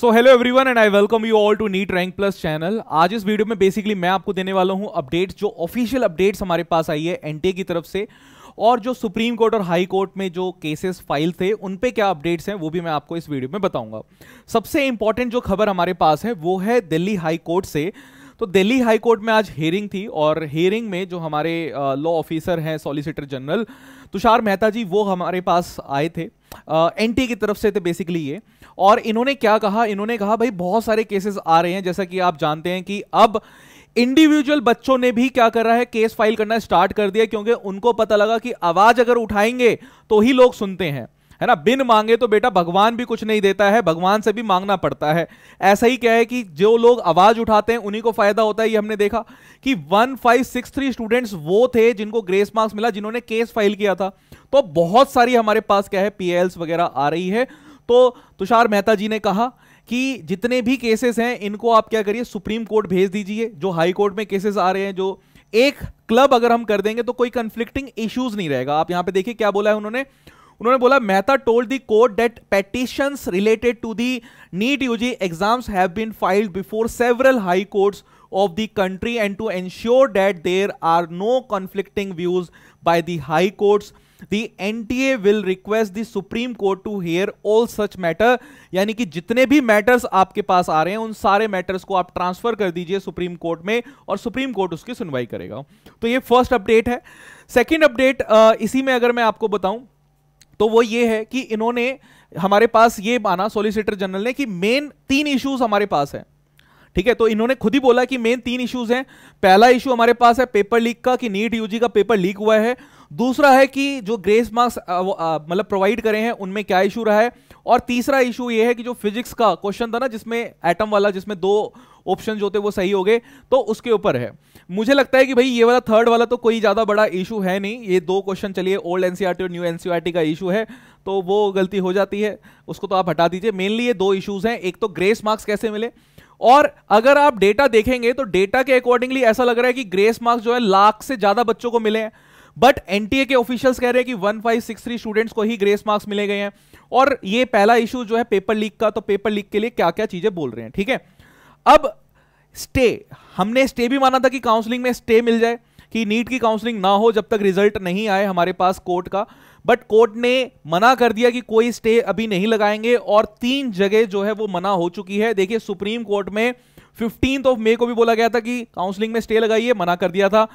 So hello everyone and I welcome you all to NEET rank plus channel आज इस video में basically मैं आपको देने वाला हूं अपडेट्स जो ऑफिशियल अपडेट्स हमारे पास आई है ए की तरफ से और जो सुप्रीम कोर्ट और हाई कोर्ट में जो केसेस फाइल थे उन पे क्या अपडेट्स हैं वो भी मैं आपको इस वीडियो में बताऊंगा सबसे इंपॉर्टेंट जो खबर हमारे पास है वो है दिल्ली हाई कोर्ट से तो दिल्ली हाई कोर्ट में आज हेयरिंग थी और हेयरिंग में जो हमारे लॉ ऑफिसर हैं सॉलिसिटर जनरल तुषार मेहता जी वो हमारे पास आए थे एन की तरफ से थे बेसिकली ये और इन्होंने क्या कहा इन्होंने कहा भाई बहुत सारे केसेस आ रहे हैं जैसा कि आप जानते हैं कि अब इंडिविजुअल बच्चों ने भी क्या कर रहा है केस फाइल करना स्टार्ट कर दिया क्योंकि उनको पता लगा कि आवाज अगर उठाएंगे तो ही लोग सुनते हैं है ना बिन मांगे तो बेटा भगवान भी कुछ नहीं देता है भगवान से भी मांगना पड़ता है ऐसा ही क्या है कि जो लोग आवाज उठाते हैं उन्हीं को फायदा होता है ये हमने देखा कि 1563 स्टूडेंट्स वो थे जिनको ग्रेस मार्क्स मिला जिन्होंने केस फाइल किया था तो बहुत सारी हमारे पास क्या है पीएल्स वगैरह आ रही है तो तुषार मेहता जी ने कहा कि जितने भी केसेस हैं इनको आप क्या करिए सुप्रीम कोर्ट भेज दीजिए जो हाई कोर्ट में केसेस आ रहे हैं जो एक क्लब अगर हम कर देंगे तो कोई कंफ्लिक्टिंग इश्यूज नहीं रहेगा आप यहां पे देखिए क्या बोला है उन्होंने उन्होंने बोला Mehta told the court that petition related to the NEET UG exams have been filed before several high courts of the country and to ensure that there are no conflicting views by the high courts The NTA will request the Supreme Court to hear all such matter. यानी कि जितने भी matters आपके पास आ रहे हैं उन सारे matters को आप ट्रांसफर कर दीजिए सुप्रीम कोर्ट में और सुप्रीम कोर्ट उसकी सुनवाई करेगा तो ये फर्स्ट अपडेट है सेकेंड अपडेट इसी में अगर मैं आपको बताऊं तो वो ये है कि इन्होंने हमारे पास ये माना सोलिसिटर जनरल ने कि मेन तीन इश्यूज हमारे पास है ठीक है तो इन्होंने खुद ही बोला कि मेन तीन इश्यूज हैं पहला इशू हमारे पास है पेपर लीक का कि नीट यूजी का पेपर लीक हुआ है दूसरा है कि जो ग्रेस मार्क्स मतलब प्रोवाइड करें हैं उनमें क्या इशू रहा है और तीसरा इशू ये है कि जो फिजिक्स का क्वेश्चन था ना जिसमें एटम वाला जिसमें दो ऑप्शन जो थे वो सही हो गए तो उसके ऊपर है मुझे लगता है कि भाई ये वाला थर्ड वाला तो कोई ज़्यादा बड़ा इशू है नहीं ये दो क्वेश्चन चलिए ओल्ड एनसीआरटी e और न्यू एनसीआरटी e का इशू है तो वो गलती हो जाती है उसको तो आप हटा दीजिए मेनली ये दो इशूज़ हैं एक तो ग्रेस मार्क्स कैसे मिले और अगर आप डेटा देखेंगे तो डेटा के अकॉर्डिंगली ऐसा लग रहा है कि ग्रेस मार्क्स जो है लाख से ज़्यादा बच्चों को मिले हैं बट एनटीए के ऑफिशियल्स कह रहे हैं कि 1563 स्टूडेंट्स को ही ग्रेस मार्क्स मिले गए हैं और ये पहला इशू जो है पेपर लीक का तो पेपर लीक के लिए क्या क्या चीजें बोल रहे हैं ठीक है अब स्टे हमने स्टे भी माना था कि काउंसलिंग में स्टे मिल जाए कि नीट की काउंसलिंग ना हो जब तक रिजल्ट नहीं आए हमारे पास कोर्ट का बट कोर्ट ने मना कर दिया कि कोई स्टे अभी नहीं लगाएंगे और तीन जगह जो है वो मना हो चुकी है देखिए सुप्रीम कोर्ट में फिफ्टींथ ऑफ मे को भी बोला गया था कि काउंसलिंग में स्टे लगाइए मना कर दिया था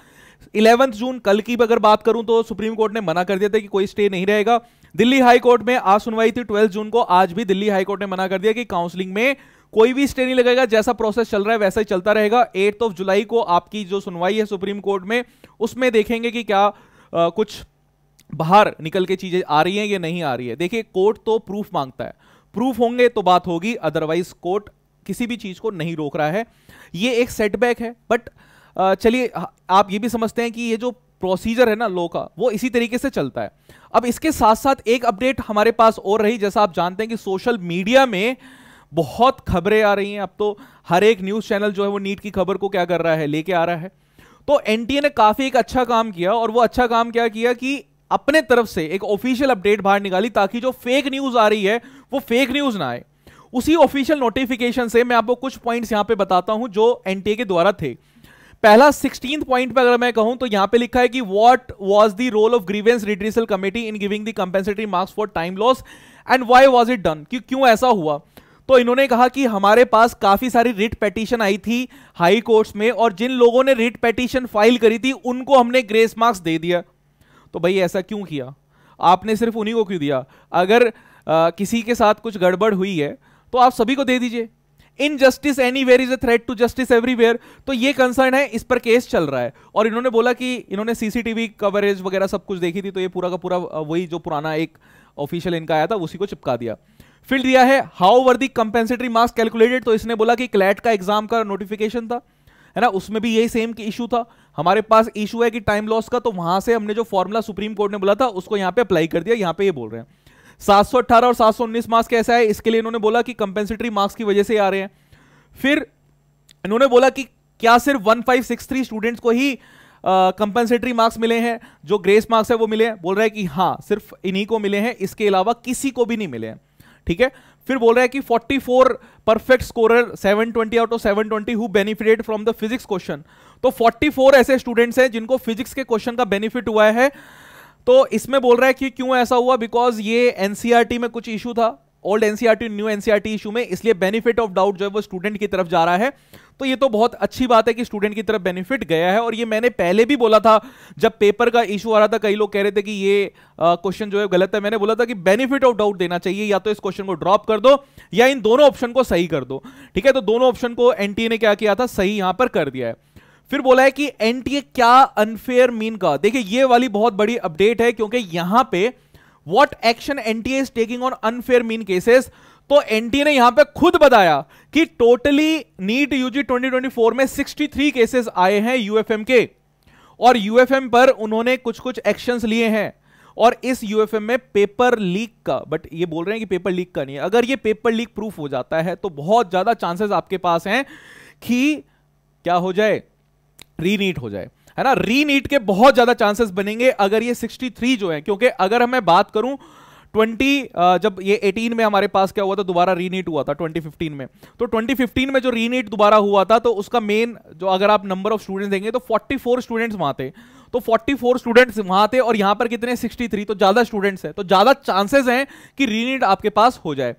इलेवंथ जून कल की अगर बात करूं तो सुप्रीम कोर्ट ने मना कर दिया था कि कोई स्टे नहीं रहेगा दिल्ली हाई कोर्ट में आज सुनवाई थी ट्वेल्थ जून को आज भी दिल्ली हाई कोर्ट ने मना कर दिया कि काउंसलिंग में कोई भी स्टे नहीं लगेगा जैसा प्रोसेस चल रहा है वैसा ही चलता रहेगा एट्थ ऑफ जुलाई को आपकी जो सुनवाई है सुप्रीम कोर्ट में उसमें देखेंगे कि क्या आ, कुछ बाहर निकल के चीजें आ रही हैं या नहीं आ रही है देखिए कोर्ट तो प्रूफ मांगता है प्रूफ होंगे तो बात होगी अदरवाइज कोर्ट किसी भी चीज को नहीं रोक रहा है ये एक सेटबैक है बट चलिए आप ये भी समझते हैं कि ये जो प्रोसीजर है ना लो का वो इसी तरीके से चलता है अब इसके साथ साथ एक अपडेट हमारे पास और रही जैसा आप जानते हैं कि सोशल मीडिया में बहुत खबरें आ रही हैं अब तो हर एक न्यूज़ चैनल जो है वो नीट की खबर को क्या कर रहा है लेके आ रहा है तो एनटीए ने काफ़ी एक अच्छा काम किया और वो अच्छा काम क्या किया कि अपने तरफ से एक ऑफिशियल अपडेट बाहर निकाली ताकि जो फेक न्यूज़ आ रही है वो फेक न्यूज़ ना आए उसी ऑफिशियल नोटिफिकेशन से मैं आपको कुछ पॉइंट्स यहां पे बताता हूं जो एनटीए के द्वारा थे पहला सिक्सटीन पॉइंट पे अगर मैं कहूं तो यहां पे लिखा है कि what was the role of grievance redressal committee in giving the compensatory marks for time loss and why was it done कि क्यों ऐसा हुआ तो इन्होंने कहा कि हमारे पास काफी सारी रिट पेटिशन आई थी हाई कोर्ट्स में और जिन लोगों ने रिट पेटिशन फाइल करी थी उनको हमने ग्रेस मार्क्स दे दिया तो भाई ऐसा क्यों किया आपने सिर्फ उन्हीं को क्यों दिया अगर आ, किसी के साथ कुछ गड़बड़ हुई है तो आप सभी को दे दीजिए injustice anywhere is a threat to justice where तो ये कंसर्न है इस पर केस चल रहा है और इन्होंने बोला कि इन्होंने सीसीटीवी कवरेज वगैरह सब कुछ देखी थी तो ये पूरा का पूरा वही जो पुराना एक ऑफिशियल इनका आया था उसी को चिपका दिया फिर दिया है how were the compensatory marks calculated तो इसने बोला कि क्लैट का एग्जाम का नोटिफिकेशन था है ना उसमें भी यही सेम इशू था हमारे पास इशू है कि टाइम लॉस का तो वहां से हमने जो फॉर्मूला सुप्रीम कोर्ट ने बोला था उसको यहाँ पे अप्लाई कर दिया यहाँ पे ये बोल रहे हैं 718 और 719 मार्क्स कैसा है इसके लिए इन्होंने बोला कि कंपेंसेटरी मार्क्स की वजह से आ रहे हैं फिर इन्होंने बोला कि क्या सिर्फ 1563 स्टूडेंट्स को ही कंपनसेटरी मार्क्स मिले हैं जो ग्रेस मार्क्स है वो मिले हैं बोल रहा है कि हाँ सिर्फ इन्हीं को मिले हैं इसके अलावा किसी को भी नहीं मिले हैं ठीक है फिर बोल रहा है कि 44 perfect scorer 720 out of 720 who benefited from the physics question तो 44 ऐसे स्टूडेंट्स हैं जिनको फिजिक्स के क्वेश्चन का बेनिफिट हुआ है तो इसमें बोल रहा है कि क्यों ऐसा हुआ बिकॉज ये एनसीआरटी e में कुछ इशू था old NCERT new NCERT issue में इसलिए बेनिफिट ऑफ डाउट जो है वो स्टूडेंट की तरफ जा रहा है तो ये तो बहुत अच्छी बात है कि स्टूडेंट की तरफ बेनिफिट गया है और ये मैंने पहले भी बोला था जब पेपर का इशू आ रहा था कई लोग कह रहे थे कि ये क्वेश्चन जो है गलत है मैंने बोला था कि बेनिफिट ऑफ डाउट देना चाहिए या तो इस क्वेश्चन को ड्रॉप कर दो या इन दोनों ऑप्शन को सही कर दो ठीक है तो दोनों ऑप्शन को एनटीए e ने क्या किया था सही यहां पर कर दिया है फिर बोला है कि एनटीए क्या अनफेयर मीन का देखिए ये वाली बहुत बड़ी अपडेट है क्योंकि यहां पे what action NTA is taking on unfair mean cases तो एनटीए ने यहां पे खुद बताया कि टोटली नीट यूजी 2024 में 63 केसेस आए हैं यूएफएम के और यूएफएम पर उन्होंने कुछ कुछ एक्शन लिए हैं और इस यूएफएम में पेपर लीक का बट ये बोल रहे हैं कि पेपर लीक का नहीं है अगर ये पेपर लीक प्रूफ हो जाता है तो बहुत ज्यादा चांसेस आपके पास हैं कि क्या हो जाए रीनीट हो जाए है ना रीनीट के बहुत ज्यादा चांसेस बनेंगे अगर ये 63 जो है क्योंकि अगर मैं बात करूं 20 जब ये 18 में हमारे पास क्या हुआ था दोबारा रीनीट हुआ था 2015 में तो 2015 में जो रीनीट दोबारा हुआ था तो उसका मेन जो अगर आप नंबर ऑफ स्टूडेंट्स देंगे तो 44 स्टूडेंट्स वहां थे तो 44 स्टूडेंट्स वहां थे और यहां पर कितने 63 तो ज्यादा स्टूडेंट्स हैं तो ज्यादा चांसेस हैं कि रीनीट आपके पास हो जाए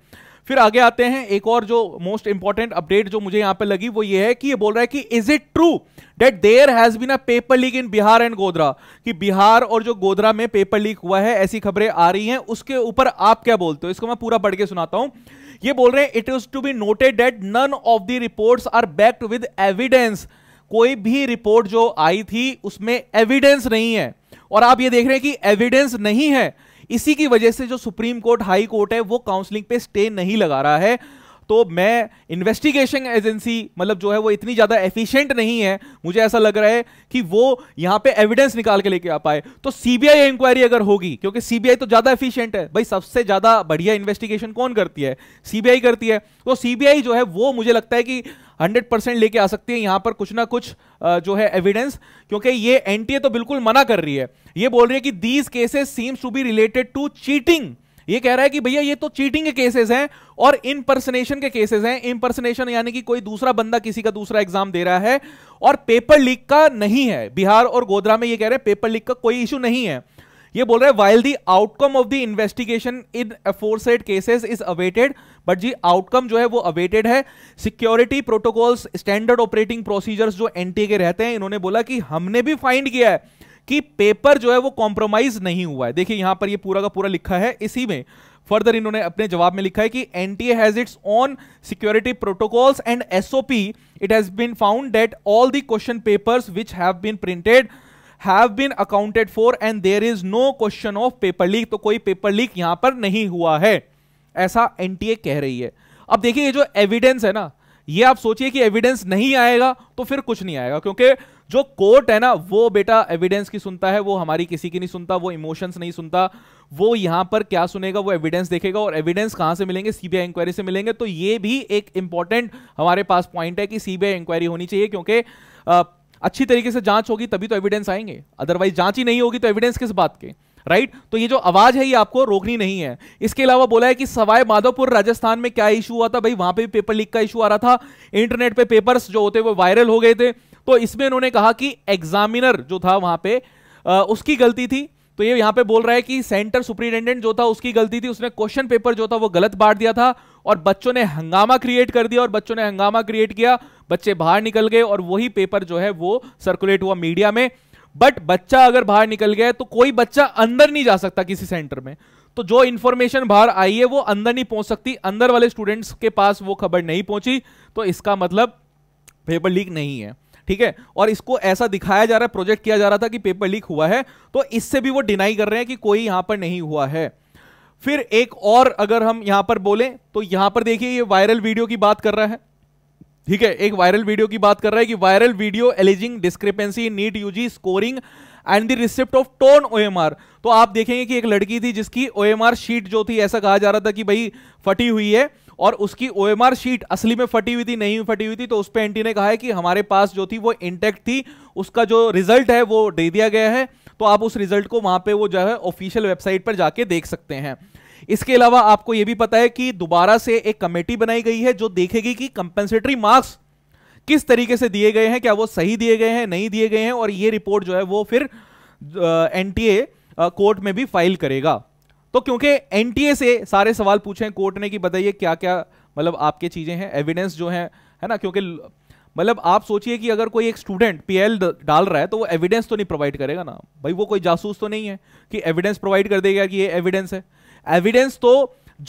फिर आगे आते हैं एक और जो मोस्ट इंपॉर्टेंट अपडेट जो मुझे यहां पे लगी वो ये है कि ये बोल रहा है कि is it true that there has been a paper leak in Bihar and Godhra कि बिहार और जो गोधरा में पेपर लीक हुआ है ऐसी खबरें आ रही हैं उसके ऊपर आप क्या बोलते हो इसको मैं पूरा पढ़ के सुनाता हूं ये बोल रहे हैं it is to be noted that none of the reports are backed with evidence कोई भी रिपोर्ट जो आई थी उसमें एविडेंस नहीं है और आप ये देख रहे हैं कि एविडेंस नहीं है इसी की वजह से जो सुप्रीम कोर्ट हाई कोर्ट है वो काउंसलिंग पे स्टे नहीं लगा रहा है तो मैं इन्वेस्टिगेशन एजेंसी मतलब जो है वो इतनी ज़्यादा एफिशिएंट नहीं है मुझे ऐसा लग रहा है कि वो यहां पे एविडेंस निकाल के लेके आ पाए तो सीबीआई इंक्वायरी अगर होगी क्योंकि सीबीआई तो ज़्यादा एफिशिएंट है भाई सबसे ज़्यादा बढ़िया इन्वेस्टिगेशन कौन करती है सीबीआई करती है तो सीबीआई जो है वो मुझे लगता है कि हंड्रेड परसेंट लेके आ सकती है यहां पर कुछ ना कुछ जो है एविडेंस क्योंकि ये एनटीए तो बिल्कुल मना कर रही है ये बोल रही है कि these cases seems to be related to cheating ये कह रहा है कि भैया ये तो चीटिंग के केसेस हैं और इनपर्सनेशन के केसेस हैं इनपर्सनेशन यानी कि कोई दूसरा बंदा किसी का दूसरा एग्जाम दे रहा है और पेपर लीक का नहीं है बिहार और गोधरा में ये कह रहे हैं पेपर लीक का कोई इशू नहीं है ये बोल रहे हैं while the outcome of the investigation in aforesaid cases is awaited but the outcome जो है वो अवेटेड है security protocols standard operating procedures जो एनटीए के रहते हैं इन्होंने बोला कि हमने भी फाइंड किया है कि पेपर जो है वो कॉम्प्रोमाइज नहीं हुआ है देखिए यहां पर ये पूरा का पूरा लिखा है इसी में फर्दर इन्होंने अपने जवाब में लिखा है कि NTA has its own security protocols and SOP it has been found that all the question papers which have been printed have been accounted for and there is no question of paper leak तो कोई paper leak यहां पर नहीं हुआ है ऐसा NTA कह रही है अब देखिए ये जो एविडेंस है ना ये आप सोचिए कि एविडेंस नहीं आएगा तो फिर कुछ नहीं आएगा क्योंकि जो कोर्ट है ना वो बेटा एविडेंस की सुनता है वो हमारी किसी की नहीं सुनता वो इमोशंस नहीं सुनता वो यहां पर क्या सुनेगा वो एविडेंस देखेगा और एविडेंस कहां से मिलेंगे सीबीआई इंक्वायरी से मिलेंगे तो ये भी एक इंपॉर्टेंट हमारे पास पॉइंट है कि सीबीआई इंक्वायरी होनी चाहिए क्योंकि अच्छी तरीके से जांच होगी तभी तो एविडेंस आएंगे अदरवाइज जांच ही नहीं होगी तो एविडेंस किस बात के राइट right? तो ये जो आवाज है ये आपको रोकनी नहीं है इसके अलावा बोला है कि सवाय माधोपुर राजस्थान में क्या इशू हुआ था भाई वहां पे भी पेपर लीक का इशू आ रहा था इंटरनेट पे पेपर्स जो होते वो वायरल हो गए थे तो इसमें उन्होंने कहा कि एग्जामिनर जो था वहां पे आ, उसकी गलती थी तो ये यहां पे बोल रहा है कि सेंटर सुप्रिंटेंडेंट जो था उसकी गलती थी उसने क्वेश्चन पेपर जो था वो गलत बांट दिया था और बच्चों ने हंगामा क्रिएट कर दिया और बच्चों ने हंगामा क्रिएट किया बच्चे बाहर निकल गए और वही पेपर जो है वो सर्कुलेट हुआ मीडिया में बट बच्चा अगर बाहर निकल गया तो कोई बच्चा अंदर नहीं जा सकता किसी सेंटर में तो जो इन्फॉर्मेशन बाहर आई है वो अंदर नहीं पहुंच सकती अंदर वाले स्टूडेंट्स के पास वो खबर नहीं पहुंची तो इसका मतलब पेपर लीक नहीं है ठीक है और इसको ऐसा दिखाया जा रहा है प्रोजेक्ट किया जा रहा था कि पेपर लीक हुआ है तो इससे भी वो डिनाई कर रहे हैं कि कोई यहां पर नहीं हुआ है फिर एक और अगर हम यहां पर बोले तो यहां पर देखिए ये वायरल वीडियो की बात कर रहा है ठीक है एक वायरल वीडियो की बात कर रहा है कि viral video alleging discrepancy NEET UG scoring and the receipt of torn OMR तो आप देखेंगे कि एक लड़की थी जिसकी ओएमआर शीट जो थी ऐसा कहा जा रहा था कि भाई फटी हुई है और उसकी आर शीट असली में फटी हुई थी नहीं फटी हुई थी तो उस पर टी ने कहा है कि हमारे पास जो थी वो इंटेक्ट थी उसका जो रिजल्ट है वो दे दिया गया है तो आप उस रिजल्ट को वहां पे वो जो है ऑफिशियल वेबसाइट पर जाके देख सकते हैं इसके अलावा आपको यह भी पता है कि दोबारा से एक कमेटी बनाई गई है जो देखेगी कि कंपेंसेटरी मार्क्स किस तरीके से दिए गए हैं क्या वो सही दिए गए हैं नहीं दिए गए हैं और ये रिपोर्ट जो है वो फिर एनटीए कोर्ट में भी फाइल करेगा तो क्योंकि एनटीए से सारे सवाल पूछे कोर्ट ने कि बताइए क्या क्या मतलब आपके चीज़ें हैं एविडेंस जो है है ना क्योंकि मतलब आप सोचिए कि अगर कोई एक स्टूडेंट पीएल डाल रहा है तो वो एविडेंस तो नहीं प्रोवाइड करेगा ना भाई वो कोई जासूस तो नहीं है कि एविडेंस प्रोवाइड कर देगा कि ये एविडेंस है एविडेंस तो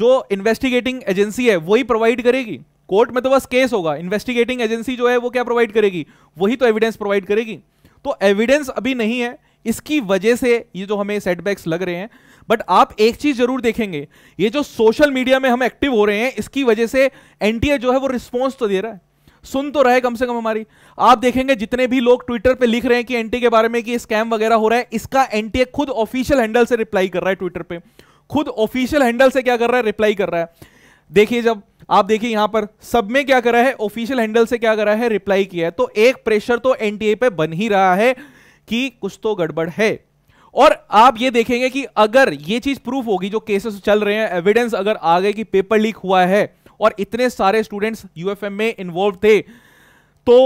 जो इन्वेस्टिगेटिंग एजेंसी है वही प्रोवाइड करेगी कोर्ट में तो बस केस होगा इन्वेस्टिगेटिंग एजेंसी जो है वो क्या प्रोवाइड करेगी वही तो एविडेंस प्रोवाइड करेगी तो एविडेंस अभी नहीं है इसकी वजह से ये जो हमें सेटबैक्स लग रहे हैं बट आप एक चीज जरूर देखेंगे ये जो सोशल मीडिया में हम एक्टिव हो रहे हैं इसकी वजह से एनटीए जो है वो रिस्पॉन्स तो दे रहा है सुन तो रहे कम से कम हमारी आप देखेंगे जितने भी लोग ट्विटर पे लिख रहे हैं कि एनटी के बारे में कि स्कैम वगैरह हो रहा है इसका एनटीए खुद ऑफिशियल हैंडल से रिप्लाई कर रहा है ट्विटर पे खुद ऑफिशियल हैंडल से क्या कर रहा है रिप्लाई कर रहा है देखिए जब आप देखिए यहां पर सब में क्या करा है ऑफिशियल हैंडल से क्या करा है रिप्लाई किया है तो एक प्रेशर तो एनटीए पे बन ही रहा है कि कुछ तो गड़बड़ है और आप ये देखेंगे कि अगर ये चीज प्रूफ होगी जो केसेस चल रहे हैं एविडेंस अगर आ गए कि पेपर लीक हुआ है और इतने सारे स्टूडेंट्स यूएफएम में इन्वॉल्व थे तो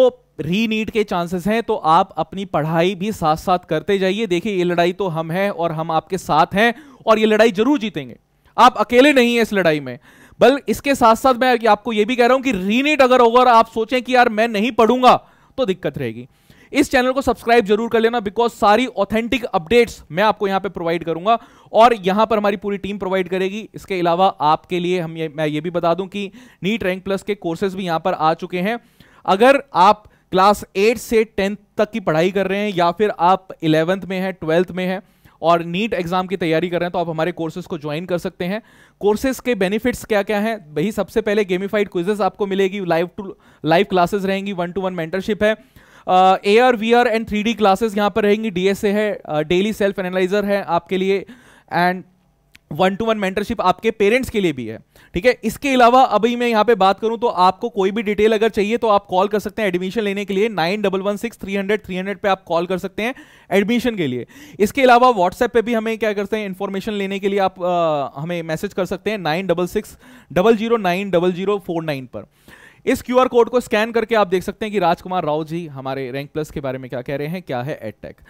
रीनीट के चांसेस हैं तो आप अपनी पढ़ाई भी साथ साथ करते जाइए देखिए ये लड़ाई तो हम हैं और हम आपके साथ हैं और ये लड़ाई जरूर जीतेंगे आप अकेले नहीं हैं इस लड़ाई में बल इसके साथ साथ मैं आपको ये भी कह रहा हूं कि रीनीट अगर होगा और आप सोचें कि यार मैं नहीं पढ़ूंगा तो दिक्कत रहेगी इस चैनल को सब्सक्राइब जरूर कर लेना बिकॉज सारी ऑथेंटिक अपडेट्स मैं आपको यहां पे प्रोवाइड करूंगा और यहां पर हमारी पूरी टीम प्रोवाइड करेगी इसके अलावा आपके लिए हम ये मैं ये भी बता दूं कि नीट रैंक प्लस के कोर्सेज भी यहां पर आ चुके हैं अगर आप क्लास एट से टेंथ तक की पढ़ाई कर रहे हैं या फिर आप इलेवंथ में है ट्वेल्थ में है और नीट एग्जाम की तैयारी कर रहे हैं तो आप हमारे कोर्सेज को ज्वाइन कर सकते हैं कोर्सेज के बेनिफिट्स क्या क्या हैं भाई सबसे पहले गेमिफाइड क्विजेस आपको मिलेगी लाइव टू लाइव क्लासेस रहेंगी वन टू वन मेंटरशिप है A R V R and three D classes यहाँ पर रहेंगी डीएसए है डेली सेल्फ एनालाइजर है आपके लिए and one to one mentorship आपके पेरेंट्स के लिए भी है ठीक है इसके अलावा अभी मैं यहाँ पे बात करूँ तो आपको कोई भी डिटेल अगर चाहिए तो आप कॉल कर सकते हैं एडमिशन लेने के लिए nine double one six three hundred three hundred पर आप कॉल कर सकते हैं एडमिशन के लिए इसके अलावा व्हाट्सएप पे भी हमें क्या करते हैं इन्फॉर्मेशन लेने के लिए आप आ, uh, हमें मैसेज कर सकते हैं nine double six double zero nine double zero four nine पर इस क्यूआर कोड को स्कैन करके आप देख सकते हैं कि राजकुमार राव जी हमारे रैंक प्लस के बारे में क्या कह रहे हैं क्या है एडटेक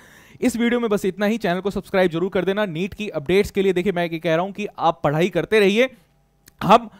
इस वीडियो में बस इतना ही चैनल को सब्सक्राइब जरूर कर देना नीट की अपडेट्स के लिए देखिए मैं कह रहा हूं कि आप पढ़ाई करते रहिए हम